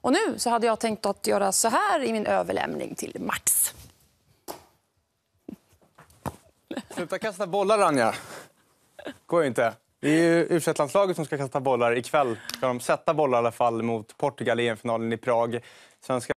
Och nu så hade jag tänkt att göra så här i min överlämning till Max. Sluta kasta bollar, Anja. går ju inte. Det är ju u som ska kasta bollar ikväll. Ska de sätta bollar i alla fall mot Portugal i EM-finalen i Prag. Svenska